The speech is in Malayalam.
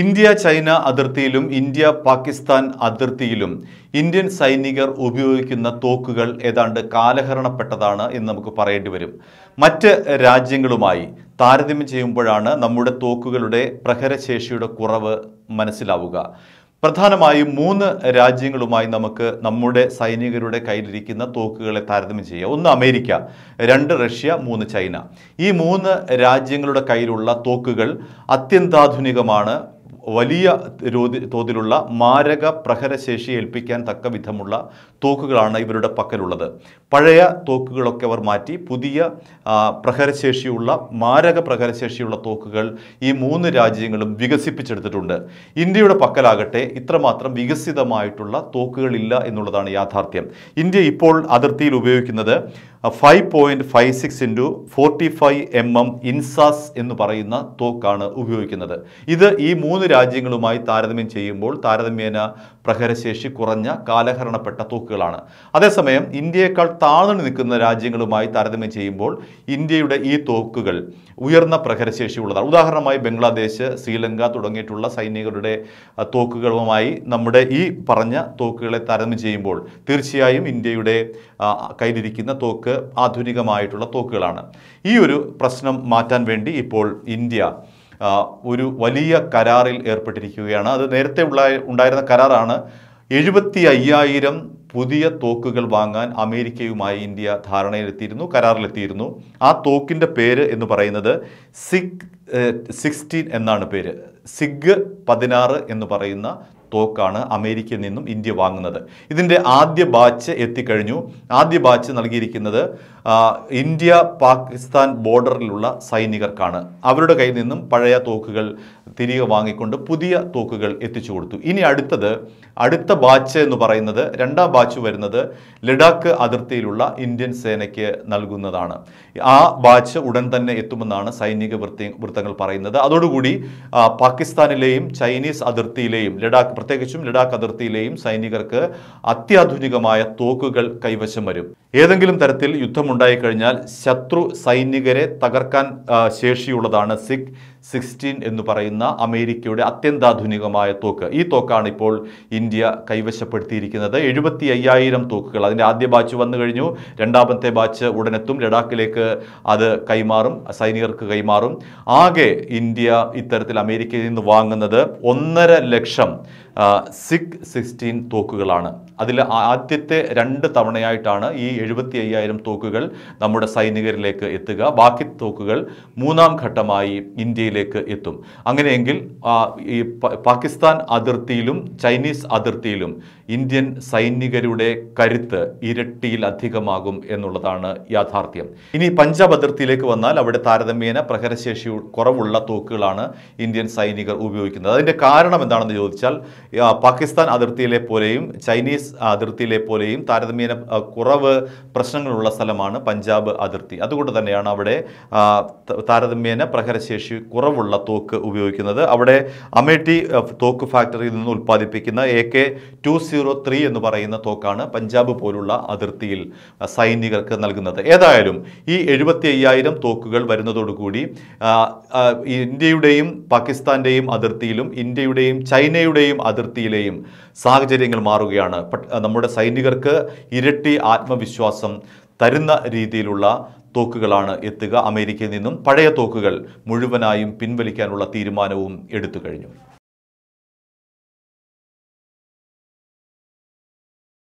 ഇന്ത്യ ചൈന അതിർത്തിയിലും ഇന്ത്യ പാകിസ്ഥാൻ അതിർത്തിയിലും ഇന്ത്യൻ സൈനികർ ഉപയോഗിക്കുന്ന തോക്കുകൾ ഏതാണ്ട് കാലഹരണപ്പെട്ടതാണ് എന്ന് നമുക്ക് പറയേണ്ടി വരും മറ്റ് രാജ്യങ്ങളുമായി താരതമ്യം ചെയ്യുമ്പോഴാണ് നമ്മുടെ തോക്കുകളുടെ പ്രഹരശേഷിയുടെ കുറവ് മനസ്സിലാവുക പ്രധാനമായും മൂന്ന് രാജ്യങ്ങളുമായി നമുക്ക് നമ്മുടെ സൈനികരുടെ കയ്യിലിരിക്കുന്ന തോക്കുകളെ താരതമ്യം ചെയ്യുക ഒന്ന് അമേരിക്ക രണ്ട് റഷ്യ മൂന്ന് ചൈന ഈ മൂന്ന് രാജ്യങ്ങളുടെ കയ്യിലുള്ള തോക്കുകൾ അത്യന്താധുനികമാണ് വലിയ തോതിലുള്ള മാരക പ്രഹരശേഷി ഏൽപ്പിക്കാൻ തക്ക വിധമുള്ള തോക്കുകളാണ് ഇവരുടെ പക്കലുള്ളത് പഴയ തോക്കുകളൊക്കെ അവർ മാറ്റി പുതിയ പ്രഹരശേഷിയുള്ള മാരക പ്രഹരശേഷിയുള്ള തോക്കുകൾ ഈ മൂന്ന് രാജ്യങ്ങളും വികസിപ്പിച്ചെടുത്തിട്ടുണ്ട് ഇന്ത്യയുടെ പക്കലാകട്ടെ ഇത്രമാത്രം വികസിതമായിട്ടുള്ള തോക്കുകളില്ല എന്നുള്ളതാണ് യാഥാർത്ഥ്യം ഇന്ത്യ ഇപ്പോൾ അതിർത്തിയിൽ ഉപയോഗിക്കുന്നത് five point five six into forty five M M INSAS എന്ന് പറയുന്ന തോക്കാണ് ഉപയോഗിക്കുന്നത് ഇത് ഈ മൂന്ന് രാജ്യങ്ങളുമായി താരതമ്യം ചെയ്യുമ്പോൾ താരതമ്യേന പ്രഹരശേഷി കുറഞ്ഞ കാലഹരണപ്പെട്ട തോക്കുകളാണ് അതേസമയം ഇന്ത്യയേക്കാൾ താഴ്ന്നു നിൽക്കുന്ന രാജ്യങ്ങളുമായി താരതമ്യം ചെയ്യുമ്പോൾ ഇന്ത്യയുടെ ഈ തോക്കുകൾ ഉയർന്ന പ്രഹരശേഷി ഉള്ളതാണ് ഉദാഹരണമായി ബംഗ്ലാദേശ് ശ്രീലങ്ക തുടങ്ങിയിട്ടുള്ള സൈനികരുടെ തോക്കുകളുമായി നമ്മുടെ ഈ പറഞ്ഞ തോക്കുകളെ താരതമ്യം ചെയ്യുമ്പോൾ തീർച്ചയായും ഇന്ത്യയുടെ കയ്യിലിരിക്കുന്ന തോക്ക് ആധുനികമായിട്ടുള്ള തോക്കുകളാണ് ഈ ഒരു പ്രശ്നം മാറ്റാൻ വേണ്ടി ഇപ്പോൾ ഇന്ത്യ ഒരു വലിയ കരാറിൽ ഏർപ്പെട്ടിരിക്കുകയാണ് അത് നേരത്തെ ഉള്ള ഉണ്ടായിരുന്ന കരാറാണ് എഴുപത്തി അയ്യായിരം പുതിയ തോക്കുകൾ വാങ്ങാൻ അമേരിക്കയുമായി ഇന്ത്യ ധാരണയിലെത്തിയിരുന്നു കരാറിലെത്തിയിരുന്നു ആ തോക്കിൻ്റെ പേര് എന്ന് പറയുന്നത് സിഗ് സിക്സ്റ്റീൻ എന്നാണ് പേര് സിഗ് പതിനാറ് എന്ന് പറയുന്ന തോക്കാണ് അമേരിക്കയിൽ നിന്നും ഇന്ത്യ വാങ്ങുന്നത് ഇതിൻ്റെ ആദ്യ ബാച്ച് എത്തിക്കഴിഞ്ഞു ആദ്യ ബാച്ച് നൽകിയിരിക്കുന്നത് ഇന്ത്യ പാകിസ്ഥാൻ ബോർഡറിലുള്ള സൈനികർക്കാണ് അവരുടെ കയ്യിൽ നിന്നും പഴയ തോക്കുകൾ തിരികെ വാങ്ങിക്കൊണ്ട് പുതിയ തോക്കുകൾ എത്തിച്ചു കൊടുത്തു ഇനി അടുത്തത് അടുത്ത ബാച്ച് എന്ന് പറയുന്നത് രണ്ടാം ബാച്ച് വരുന്നത് ലഡാക്ക് അതിർത്തിയിലുള്ള ഇന്ത്യൻ സേനയ്ക്ക് നൽകുന്നതാണ് ആ ബാച്ച് ഉടൻ തന്നെ എത്തുമെന്നാണ് സൈനിക വൃത്തി വൃത്തങ്ങൾ പറയുന്നത് അതോടുകൂടി പാകിസ്ഥാനിലെയും ചൈനീസ് അതിർത്തിയിലെയും ലഡാക്ക് പ്രത്യേകിച്ചും ലഡാക്ക് അതിർത്തിയിലെയും സൈനികർക്ക് അത്യാധുനികമായ തോക്കുകൾ കൈവശം വരും ഏതെങ്കിലും തരത്തിൽ യുദ്ധമുണ്ടായിക്കഴിഞ്ഞാൽ ശത്രു സൈനികരെ തകർക്കാൻ ശേഷിയുള്ളതാണ് സിഖ് സിക്സ്റ്റീൻ എന്ന് പറയുന്ന അമേരിക്കയുടെ അത്യന്താധുനികമായ തോക്ക് ഈ തോക്കാണ് ഇപ്പോൾ ഇന്ത്യ കൈവശപ്പെടുത്തിയിരിക്കുന്നത് എഴുപത്തി അയ്യായിരം തോക്കുകൾ അതിൻ്റെ ആദ്യ ബാച്ച് വന്നു കഴിഞ്ഞു രണ്ടാമത്തെ ബാച്ച് ഉടനെത്തും ലഡാക്കിലേക്ക് അത് കൈമാറും സൈനികർക്ക് കൈമാറും ആകെ ഇന്ത്യ ഇത്തരത്തിൽ അമേരിക്കയിൽ നിന്ന് വാങ്ങുന്നത് ഒന്നര ലക്ഷം സിഗ് സിക്സ്റ്റീൻ തോക്കുകളാണ് അതിൽ ആദ്യത്തെ രണ്ട് തവണയായിട്ടാണ് ഈ എഴുപത്തി അയ്യായിരം തോക്കുകൾ നമ്മുടെ സൈനികരിലേക്ക് എത്തുക ബാക്കി തോക്കുകൾ മൂന്നാം ഘട്ടമായി ഇന്ത്യയിലേക്ക് എത്തും അങ്ങനെയെങ്കിൽ ഈ പാകിസ്ഥാൻ അതിർത്തിയിലും ചൈനീസ് അതിർത്തിയിലും ഇന്ത്യൻ സൈനികരുടെ കരുത്ത് ഇരട്ടിയിൽ അധികമാകും എന്നുള്ളതാണ് യാഥാർത്ഥ്യം ഇനി പഞ്ചാബ് അതിർത്തിയിലേക്ക് വന്നാൽ അവിടെ താരതമ്യേന പ്രഹരശേഷി കുറവുള്ള തോക്കുകളാണ് ഇന്ത്യൻ സൈനികർ ഉപയോഗിക്കുന്നത് അതിൻ്റെ കാരണം എന്താണെന്ന് ചോദിച്ചാൽ പാകിസ്ഥാൻ അതിർത്തിയിലെ പോലെയും ചൈനീസ് അതിർത്തിയിലെ പോലെയും താരതമ്യേന കുറവ് പ്രശ്നങ്ങളുള്ള സ്ഥലമാണ് പഞ്ചാബ് അതിർത്തി അതുകൊണ്ട് തന്നെയാണ് അവിടെ താരതമ്യേന പ്രഹരശേഷി കുറവുള്ള തോക്ക് ഉപയോഗിക്കുന്നത് അവിടെ അമേഠി തോക്ക് ഫാക്ടറിയിൽ നിന്ന് ഉൽപ്പാദിപ്പിക്കുന്ന A K two zero zero three എന്ന് പറയുന്ന തോക്കാണ് പഞ്ചാബ് പോലുള്ള അതിർത്തിയിൽ സൈനികർക്ക് നൽകുന്നത് ഏതായാലും ഈ എഴുപത്തി അയ്യായിരം തോക്കുകൾ വരുന്നതോടുകൂടി ഇന്ത്യയുടെയും പാകിസ്ഥാൻ്റെയും അതിർത്തിയിലും ഇന്ത്യയുടെയും ചൈനയുടെയും അതിർത്തിയിലെയും സാഹചര്യങ്ങൾ മാറുകയാണ് നമ്മുടെ സൈനികർക്ക് ഇരട്ടി ആത്മവിശ്വാസം തരുന്ന രീതിയിലുള്ള തോക്കുകളാണ് എത്തുക അമേരിക്കയിൽ നിന്നും പഴയ തോക്കുകൾ മുഴുവനായും പിൻവലിക്കാനുള്ള തീരുമാനവും എടുത്തു കഴിഞ്ഞു